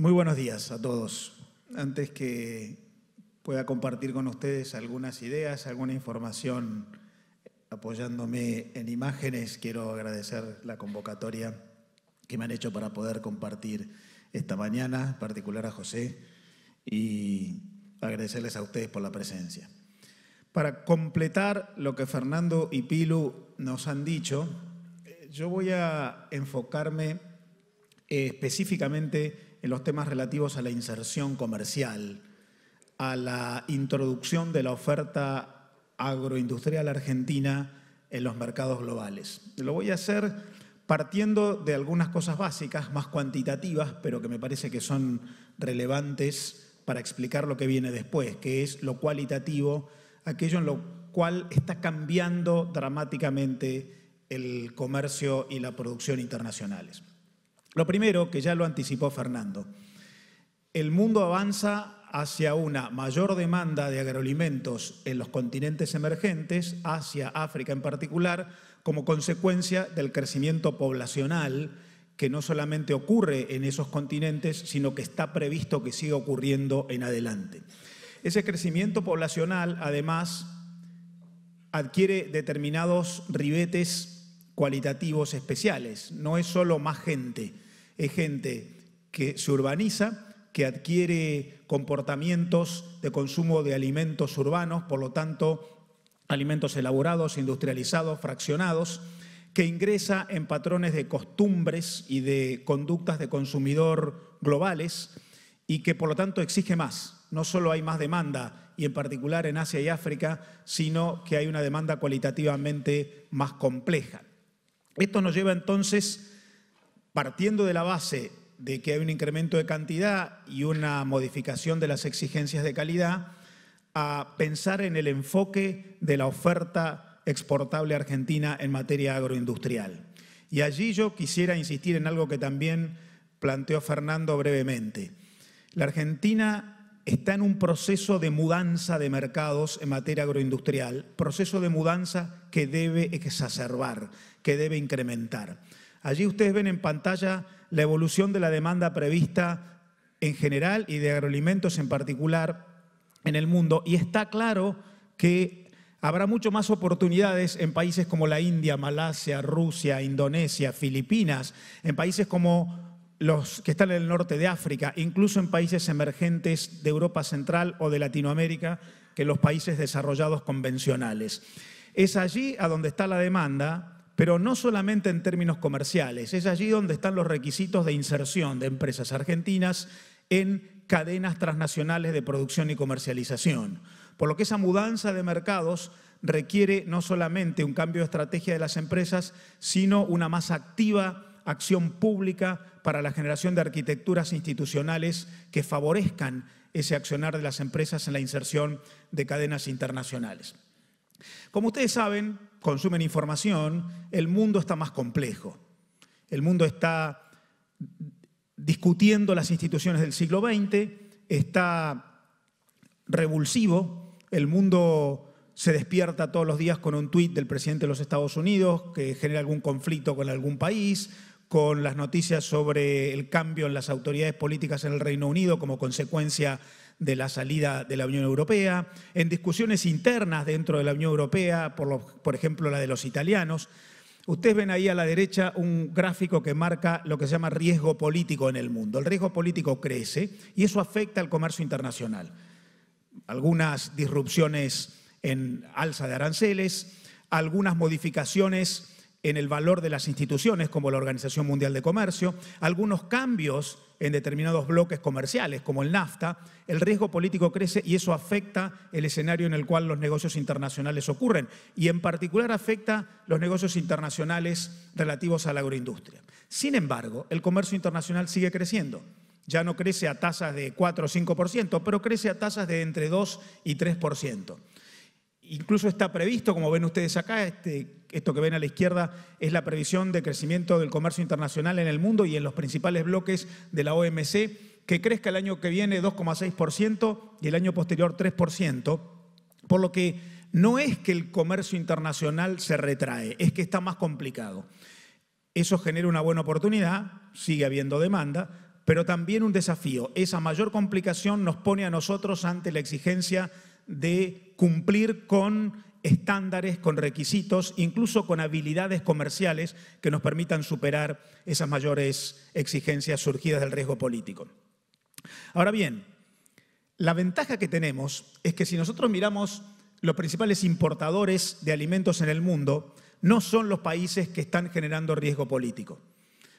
Muy buenos días a todos. Antes que pueda compartir con ustedes algunas ideas, alguna información apoyándome en imágenes, quiero agradecer la convocatoria que me han hecho para poder compartir esta mañana, en particular a José, y agradecerles a ustedes por la presencia. Para completar lo que Fernando y Pilu nos han dicho, eh, yo voy a enfocarme eh, específicamente en los temas relativos a la inserción comercial, a la introducción de la oferta agroindustrial argentina en los mercados globales. Lo voy a hacer partiendo de algunas cosas básicas, más cuantitativas, pero que me parece que son relevantes para explicar lo que viene después, que es lo cualitativo, aquello en lo cual está cambiando dramáticamente el comercio y la producción internacionales. Lo primero, que ya lo anticipó Fernando, el mundo avanza hacia una mayor demanda de agroalimentos en los continentes emergentes, hacia África en particular, como consecuencia del crecimiento poblacional que no solamente ocurre en esos continentes, sino que está previsto que siga ocurriendo en adelante. Ese crecimiento poblacional, además, adquiere determinados ribetes cualitativos especiales. No es solo más gente, es gente que se urbaniza, que adquiere comportamientos de consumo de alimentos urbanos, por lo tanto, alimentos elaborados, industrializados, fraccionados, que ingresa en patrones de costumbres y de conductas de consumidor globales y que por lo tanto exige más. No solo hay más demanda, y en particular en Asia y África, sino que hay una demanda cualitativamente más compleja. Esto nos lleva entonces, partiendo de la base de que hay un incremento de cantidad y una modificación de las exigencias de calidad, a pensar en el enfoque de la oferta exportable argentina en materia agroindustrial. Y allí yo quisiera insistir en algo que también planteó Fernando brevemente. La Argentina está en un proceso de mudanza de mercados en materia agroindustrial, proceso de mudanza que debe exacerbar que debe incrementar. Allí ustedes ven en pantalla la evolución de la demanda prevista en general y de agroalimentos en particular en el mundo y está claro que habrá mucho más oportunidades en países como la India, Malasia, Rusia, Indonesia, Filipinas, en países como los que están en el norte de África, incluso en países emergentes de Europa Central o de Latinoamérica, que los países desarrollados convencionales. Es allí a donde está la demanda pero no solamente en términos comerciales, es allí donde están los requisitos de inserción de empresas argentinas en cadenas transnacionales de producción y comercialización. Por lo que esa mudanza de mercados requiere no solamente un cambio de estrategia de las empresas, sino una más activa acción pública para la generación de arquitecturas institucionales que favorezcan ese accionar de las empresas en la inserción de cadenas internacionales. Como ustedes saben, consumen información, el mundo está más complejo. El mundo está discutiendo las instituciones del siglo XX, está revulsivo, el mundo se despierta todos los días con un tuit del presidente de los Estados Unidos que genera algún conflicto con algún país, con las noticias sobre el cambio en las autoridades políticas en el Reino Unido como consecuencia de la salida de la Unión Europea, en discusiones internas dentro de la Unión Europea, por, ejemplo la de los italianos. Ustedes ven ahí a la derecha un gráfico que marca lo que se llama riesgo político en el mundo. El riesgo político crece y eso afecta al comercio internacional. Algunas disrupciones en alza de aranceles, algunas modificaciones en el valor de las instituciones como la Organización Mundial de Comercio, algunos cambios en determinados bloques comerciales como el NAFTA, el riesgo político crece y eso afecta el escenario en el cual los negocios internacionales ocurren y en particular afecta los negocios internacionales relativos a la agroindustria. Sin embargo, el comercio internacional sigue creciendo. Ya no crece a tasas de 4 o 5%, pero crece a tasas de entre 2 y 3%. Incluso está previsto, como ven ustedes acá, este, esto que ven a la izquierda es la previsión de crecimiento del comercio internacional en el mundo y en los principales bloques de la OMC, que crezca el año que viene 2,6% y el año posterior 3%, por lo que no es que el comercio internacional se retrae, es que está más complicado. Eso genera una buena oportunidad, sigue habiendo demanda, pero también un desafío. Esa mayor complicación nos pone a nosotros ante la exigencia de cumplir con estándares, con requisitos, incluso con habilidades comerciales que nos permitan superar esas mayores exigencias surgidas del riesgo político. Ahora bien, la ventaja que tenemos es que si nosotros miramos los principales importadores de alimentos en el mundo, no son los países que están generando riesgo político.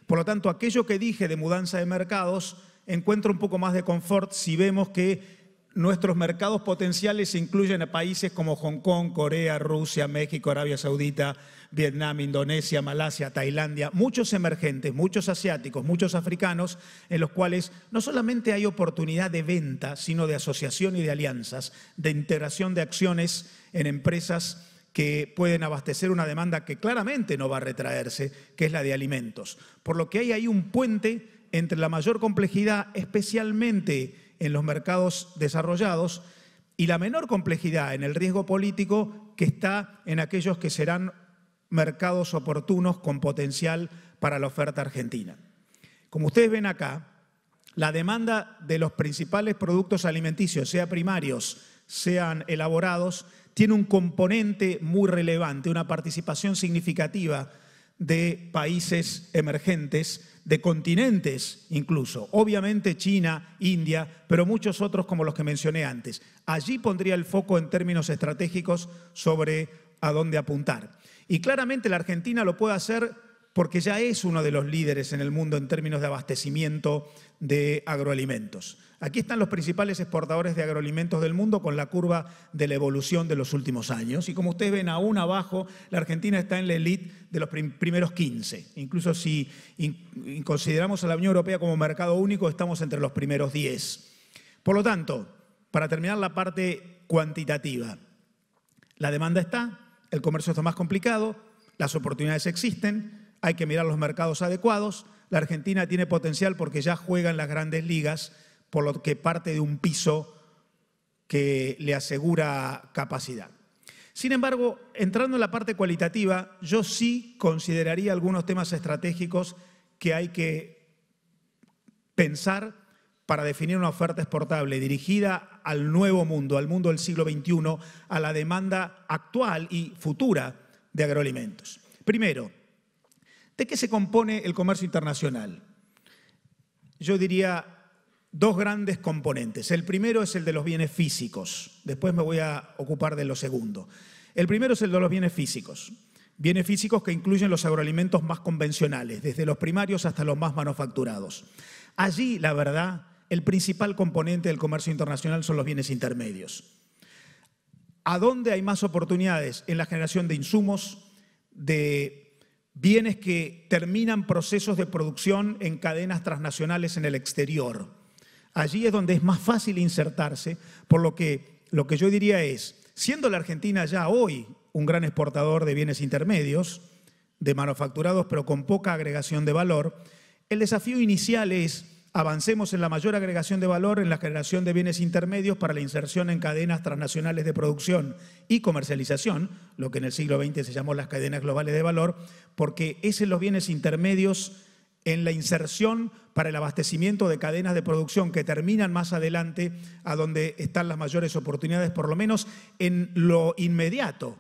Por lo tanto, aquello que dije de mudanza de mercados encuentra un poco más de confort si vemos que Nuestros mercados potenciales incluyen a países como Hong Kong, Corea, Rusia, México, Arabia Saudita, Vietnam, Indonesia, Malasia, Tailandia, muchos emergentes, muchos asiáticos, muchos africanos, en los cuales no solamente hay oportunidad de venta, sino de asociación y de alianzas, de integración de acciones en empresas que pueden abastecer una demanda que claramente no va a retraerse, que es la de alimentos. Por lo que hay ahí un puente entre la mayor complejidad, especialmente en los mercados desarrollados y la menor complejidad en el riesgo político que está en aquellos que serán mercados oportunos con potencial para la oferta argentina. Como ustedes ven acá, la demanda de los principales productos alimenticios, sea primarios, sean elaborados, tiene un componente muy relevante, una participación significativa de países emergentes, de continentes incluso. Obviamente China, India, pero muchos otros como los que mencioné antes. Allí pondría el foco en términos estratégicos sobre a dónde apuntar. Y claramente la Argentina lo puede hacer porque ya es uno de los líderes en el mundo en términos de abastecimiento de agroalimentos. Aquí están los principales exportadores de agroalimentos del mundo con la curva de la evolución de los últimos años. Y como ustedes ven, aún abajo, la Argentina está en la elite de los primeros 15. Incluso si consideramos a la Unión Europea como mercado único, estamos entre los primeros 10. Por lo tanto, para terminar la parte cuantitativa, la demanda está, el comercio está más complicado, las oportunidades existen, hay que mirar los mercados adecuados. La Argentina tiene potencial porque ya juega en las grandes ligas, por lo que parte de un piso que le asegura capacidad. Sin embargo, entrando en la parte cualitativa, yo sí consideraría algunos temas estratégicos que hay que pensar para definir una oferta exportable dirigida al nuevo mundo, al mundo del siglo XXI, a la demanda actual y futura de agroalimentos. Primero, ¿De qué se compone el comercio internacional? Yo diría dos grandes componentes. El primero es el de los bienes físicos. Después me voy a ocupar de lo segundo. El primero es el de los bienes físicos. Bienes físicos que incluyen los agroalimentos más convencionales, desde los primarios hasta los más manufacturados. Allí, la verdad, el principal componente del comercio internacional son los bienes intermedios. ¿A dónde hay más oportunidades? En la generación de insumos, de bienes que terminan procesos de producción en cadenas transnacionales en el exterior. Allí es donde es más fácil insertarse, por lo que lo que yo diría es, siendo la Argentina ya hoy un gran exportador de bienes intermedios, de manufacturados pero con poca agregación de valor, el desafío inicial es Avancemos en la mayor agregación de valor en la generación de bienes intermedios para la inserción en cadenas transnacionales de producción y comercialización, lo que en el siglo XX se llamó las cadenas globales de valor, porque es en los bienes intermedios en la inserción para el abastecimiento de cadenas de producción que terminan más adelante a donde están las mayores oportunidades, por lo menos en lo inmediato,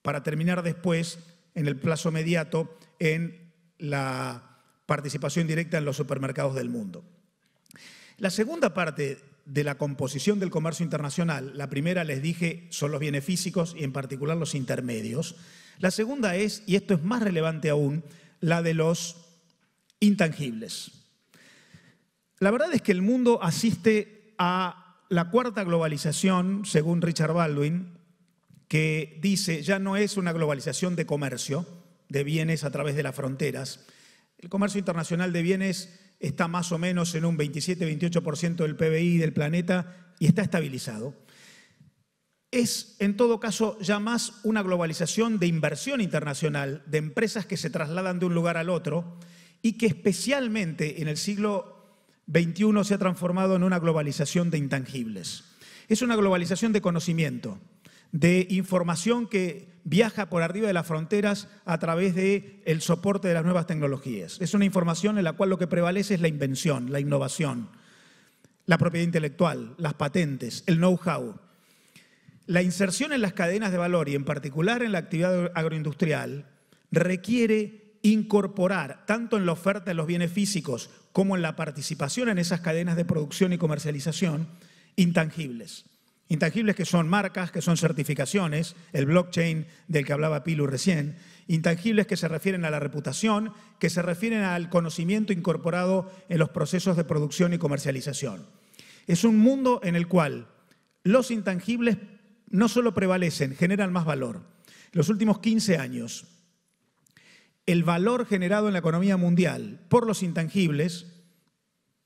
para terminar después, en el plazo inmediato en la participación directa en los supermercados del mundo. La segunda parte de la composición del comercio internacional, la primera les dije son los bienes físicos y en particular los intermedios. La segunda es, y esto es más relevante aún, la de los intangibles. La verdad es que el mundo asiste a la cuarta globalización, según Richard Baldwin, que dice ya no es una globalización de comercio, de bienes a través de las fronteras. El comercio internacional de bienes está más o menos en un 27-28% del PBI del planeta y está estabilizado. Es, en todo caso, ya más una globalización de inversión internacional, de empresas que se trasladan de un lugar al otro y que especialmente en el siglo XXI se ha transformado en una globalización de intangibles. Es una globalización de conocimiento de información que viaja por arriba de las fronteras a través del soporte de las nuevas tecnologías. Es una información en la cual lo que prevalece es la invención, la innovación, la propiedad intelectual, las patentes, el know-how. La inserción en las cadenas de valor y en particular en la actividad agroindustrial requiere incorporar tanto en la oferta de los bienes físicos como en la participación en esas cadenas de producción y comercialización intangibles Intangibles que son marcas, que son certificaciones, el blockchain del que hablaba Pilu recién. Intangibles que se refieren a la reputación, que se refieren al conocimiento incorporado en los procesos de producción y comercialización. Es un mundo en el cual los intangibles no solo prevalecen, generan más valor. Los últimos 15 años, el valor generado en la economía mundial por los intangibles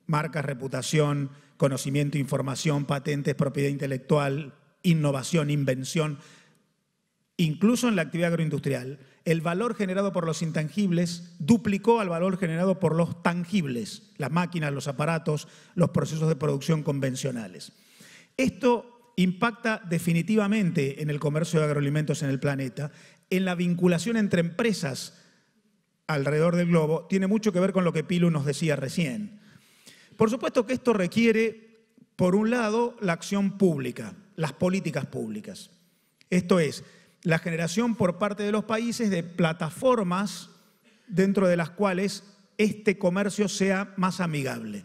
marcas, reputación, conocimiento, información, patentes, propiedad intelectual, innovación, invención. Incluso en la actividad agroindustrial, el valor generado por los intangibles duplicó al valor generado por los tangibles, las máquinas, los aparatos, los procesos de producción convencionales. Esto impacta definitivamente en el comercio de agroalimentos en el planeta, en la vinculación entre empresas alrededor del globo, tiene mucho que ver con lo que Pilu nos decía recién. Por supuesto que esto requiere, por un lado, la acción pública, las políticas públicas. Esto es, la generación por parte de los países de plataformas dentro de las cuales este comercio sea más amigable.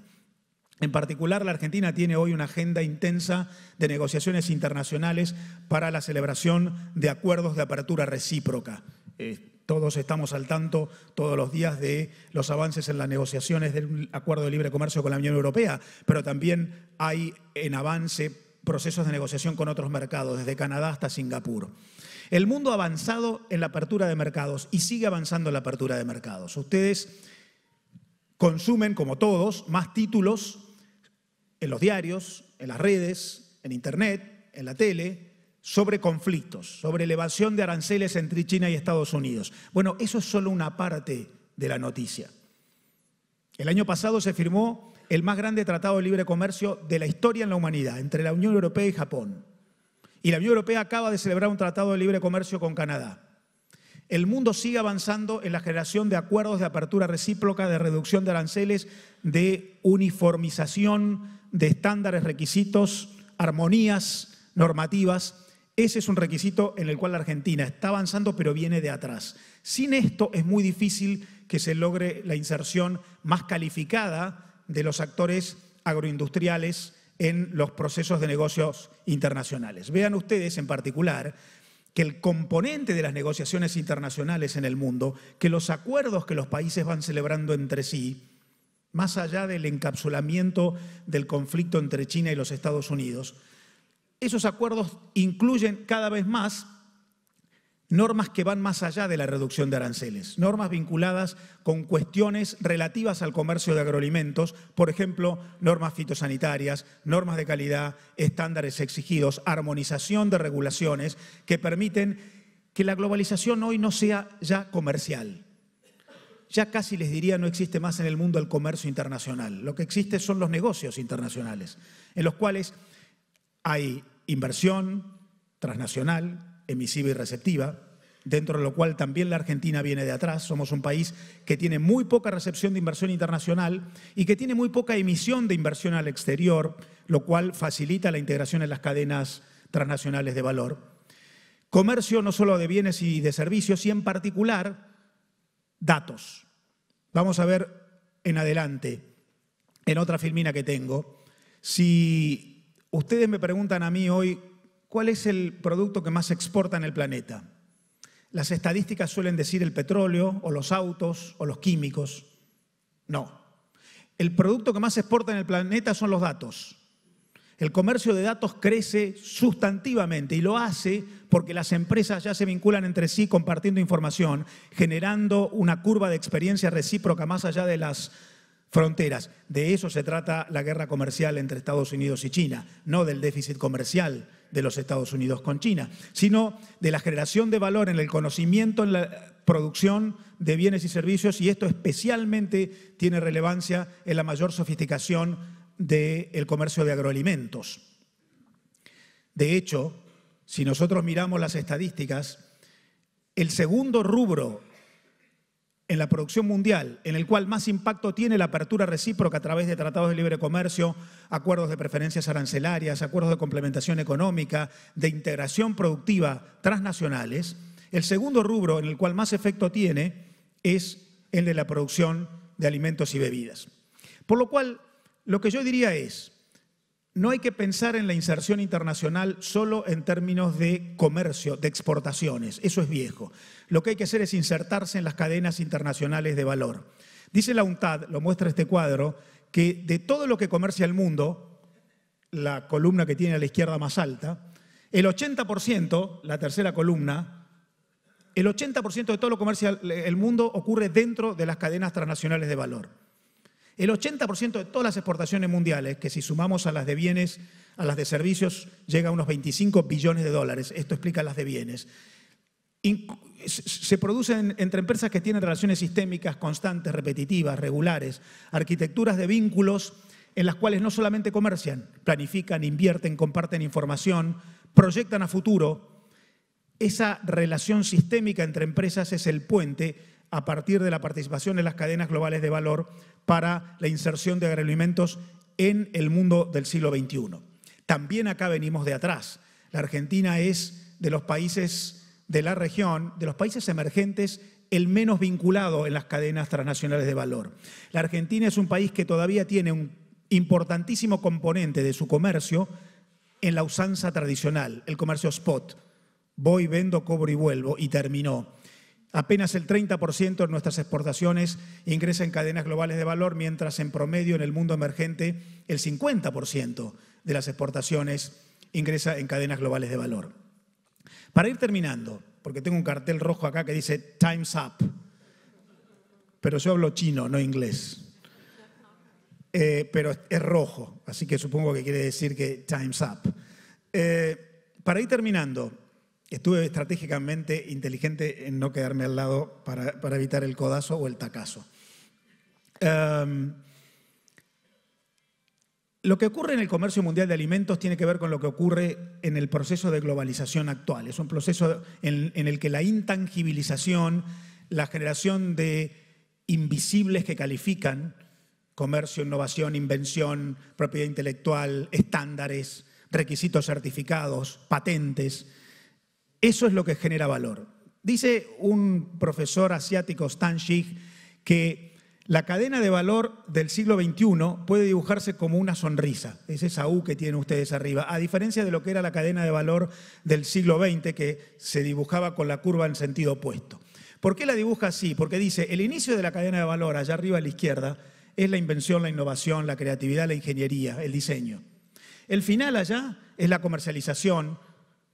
En particular, la Argentina tiene hoy una agenda intensa de negociaciones internacionales para la celebración de acuerdos de apertura recíproca. Eh, todos estamos al tanto todos los días de los avances en las negociaciones del acuerdo de libre comercio con la Unión Europea, pero también hay en avance procesos de negociación con otros mercados, desde Canadá hasta Singapur. El mundo ha avanzado en la apertura de mercados y sigue avanzando en la apertura de mercados. Ustedes consumen, como todos, más títulos en los diarios, en las redes, en Internet, en la tele, sobre conflictos, sobre elevación de aranceles entre China y Estados Unidos. Bueno, eso es solo una parte de la noticia. El año pasado se firmó el más grande tratado de libre comercio de la historia en la humanidad, entre la Unión Europea y Japón. Y la Unión Europea acaba de celebrar un tratado de libre comercio con Canadá. El mundo sigue avanzando en la generación de acuerdos de apertura recíproca, de reducción de aranceles, de uniformización de estándares, requisitos, armonías normativas. Ese es un requisito en el cual la Argentina está avanzando pero viene de atrás. Sin esto es muy difícil que se logre la inserción más calificada de los actores agroindustriales en los procesos de negocios internacionales. Vean ustedes en particular que el componente de las negociaciones internacionales en el mundo, que los acuerdos que los países van celebrando entre sí, más allá del encapsulamiento del conflicto entre China y los Estados Unidos, esos acuerdos incluyen cada vez más normas que van más allá de la reducción de aranceles, normas vinculadas con cuestiones relativas al comercio de agroalimentos, por ejemplo, normas fitosanitarias, normas de calidad, estándares exigidos, armonización de regulaciones que permiten que la globalización hoy no sea ya comercial. Ya casi les diría no existe más en el mundo el comercio internacional. Lo que existe son los negocios internacionales, en los cuales hay inversión transnacional, emisiva y receptiva, dentro de lo cual también la Argentina viene de atrás. Somos un país que tiene muy poca recepción de inversión internacional y que tiene muy poca emisión de inversión al exterior, lo cual facilita la integración en las cadenas transnacionales de valor. Comercio no solo de bienes y de servicios, y en particular datos. Vamos a ver en adelante, en otra filmina que tengo, si Ustedes me preguntan a mí hoy, ¿cuál es el producto que más exporta en el planeta? Las estadísticas suelen decir el petróleo o los autos o los químicos. No. El producto que más exporta en el planeta son los datos. El comercio de datos crece sustantivamente y lo hace porque las empresas ya se vinculan entre sí compartiendo información, generando una curva de experiencia recíproca más allá de las fronteras. De eso se trata la guerra comercial entre Estados Unidos y China, no del déficit comercial de los Estados Unidos con China, sino de la generación de valor en el conocimiento, en la producción de bienes y servicios, y esto especialmente tiene relevancia en la mayor sofisticación del comercio de agroalimentos. De hecho, si nosotros miramos las estadísticas, el segundo rubro en la producción mundial, en el cual más impacto tiene la apertura recíproca a través de tratados de libre comercio, acuerdos de preferencias arancelarias, acuerdos de complementación económica, de integración productiva transnacionales. El segundo rubro en el cual más efecto tiene es el de la producción de alimentos y bebidas. Por lo cual, lo que yo diría es, no hay que pensar en la inserción internacional solo en términos de comercio, de exportaciones, eso es viejo. Lo que hay que hacer es insertarse en las cadenas internacionales de valor. Dice la UNTAD, lo muestra este cuadro, que de todo lo que comercia el mundo, la columna que tiene a la izquierda más alta, el 80%, la tercera columna, el 80% de todo lo que comercia el mundo ocurre dentro de las cadenas transnacionales de valor. El 80% de todas las exportaciones mundiales, que si sumamos a las de bienes, a las de servicios, llega a unos 25 billones de dólares. Esto explica las de bienes. Se producen entre empresas que tienen relaciones sistémicas constantes, repetitivas, regulares, arquitecturas de vínculos en las cuales no solamente comercian, planifican, invierten, comparten información, proyectan a futuro. Esa relación sistémica entre empresas es el puente a partir de la participación en las cadenas globales de valor para la inserción de agroalimentos en el mundo del siglo XXI. También acá venimos de atrás. La Argentina es de los países de la región, de los países emergentes, el menos vinculado en las cadenas transnacionales de valor. La Argentina es un país que todavía tiene un importantísimo componente de su comercio en la usanza tradicional, el comercio spot. Voy, vendo, cobro y vuelvo, y terminó. Apenas el 30% de nuestras exportaciones ingresa en cadenas globales de valor, mientras en promedio en el mundo emergente el 50% de las exportaciones ingresa en cadenas globales de valor. Para ir terminando, porque tengo un cartel rojo acá que dice Time's Up, pero yo hablo chino, no inglés. Eh, pero es rojo, así que supongo que quiere decir que Time's Up. Eh, para ir terminando, estuve estratégicamente inteligente en no quedarme al lado para, evitar el codazo o el tacazo. Em, lo que ocurre en el comercio mundial de alimentos tiene que ver con lo que ocurre en el proceso de globalización actual. Es un proceso en el que la intangibilización, la generación de invisibles que califican comercio, innovación, invención, propiedad intelectual, estándares, requisitos certificados, patentes, eso es lo que genera valor. Dice un profesor asiático, Stan Shih, que la cadena de valor del siglo XXI puede dibujarse como una sonrisa, es esa U que tienen ustedes arriba, a diferencia de lo que era la cadena de valor del siglo XX que se dibujaba con la curva en sentido opuesto. ¿Por qué la dibuja así? Porque dice, el inicio de la cadena de valor, allá arriba a la izquierda, es la invención, la innovación, la creatividad, la ingeniería, el diseño. El final allá es la comercialización,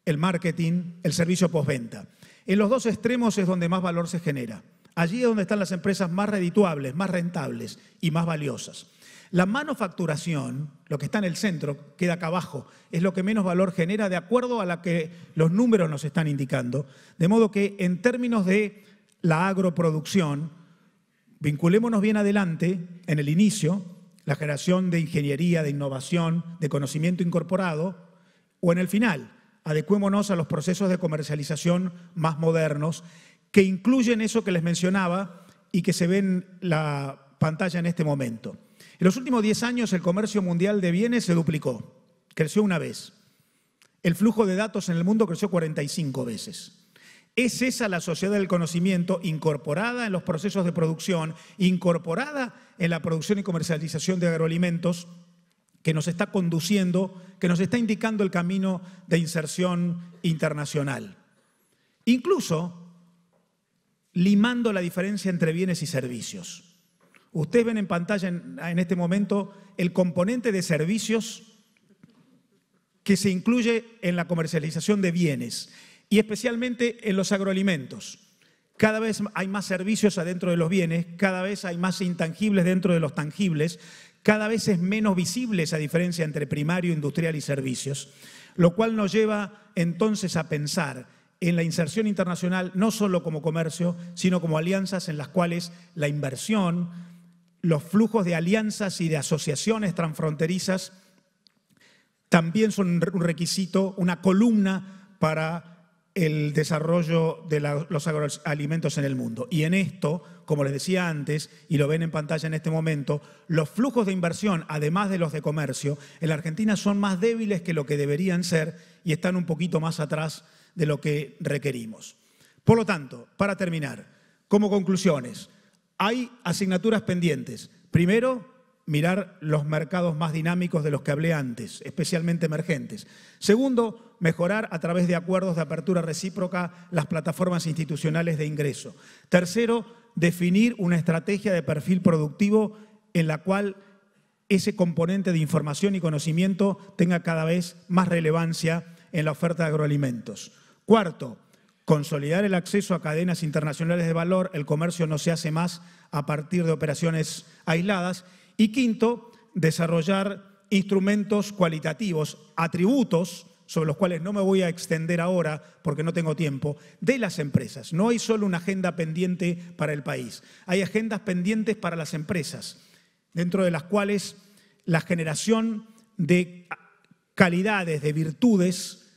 el marketing, el servicio postventa. En los dos extremos es donde más valor se genera. Allí es donde están las empresas más redituables, más rentables y más valiosas. La manufacturación, lo que está en el centro, queda acá abajo, es lo que menos valor genera de acuerdo a lo que los números nos están indicando. De modo que en términos de la agroproducción, vinculémonos bien adelante, en el inicio, la generación de ingeniería, de innovación, de conocimiento incorporado, o en el final, adecuémonos a los procesos de comercialización más modernos que incluyen eso que les mencionaba y que se ve en la pantalla en este momento. En los últimos 10 años el comercio mundial de bienes se duplicó, creció una vez. El flujo de datos en el mundo creció 45 veces. Es esa la sociedad del conocimiento incorporada en los procesos de producción, incorporada en la producción y comercialización de agroalimentos, que nos está conduciendo, que nos está indicando el camino de inserción internacional. Incluso limando la diferencia entre bienes y servicios. Ustedes ven en pantalla en, este momento el componente de servicios que se incluye en la comercialización de bienes y especialmente en los agroalimentos. Cada vez hay más servicios adentro de los bienes, cada vez hay más intangibles dentro de los tangibles, cada vez es menos visible esa diferencia entre primario, industrial y servicios, lo cual nos lleva entonces a pensar en la inserción internacional no solo como comercio, sino como alianzas en las cuales la inversión, los flujos de alianzas y de asociaciones transfronterizas también son un requisito, una columna para el desarrollo de los agroalimentos en el mundo. Y en esto, como les decía antes, y lo ven en pantalla en este momento, los flujos de inversión, además de los de comercio, en la Argentina son más débiles que lo que deberían ser y están un poquito más atrás de lo que requerimos. Por lo tanto, para terminar, como conclusiones, hay asignaturas pendientes. Primero, mirar los mercados más dinámicos de los que hablé antes, especialmente emergentes. Segundo, mejorar a través de acuerdos de apertura recíproca las plataformas institucionales de ingreso. Tercero, definir una estrategia de perfil productivo en la cual ese componente de información y conocimiento tenga cada vez más relevancia en la oferta de agroalimentos. Cuarto, consolidar el acceso a cadenas internacionales de valor, el comercio no se hace más a partir de operaciones aisladas. Y quinto, desarrollar instrumentos cualitativos, atributos sobre los cuales no me voy a extender ahora porque no tengo tiempo, de las empresas. No hay solo una agenda pendiente para el país, hay agendas pendientes para las empresas, dentro de las cuales la generación de calidades, de virtudes,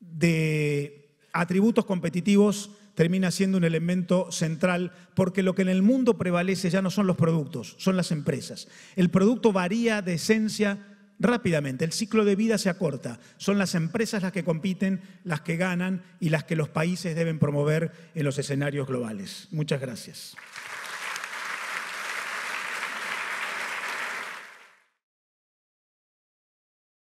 de atributos competitivos termina siendo un elemento central, porque lo que en el mundo prevalece ya no son los productos, son las empresas. El producto varía de esencia rápidamente, el ciclo de vida se acorta, son las empresas las que compiten, las que ganan y las que los países deben promover en los escenarios globales. Muchas gracias.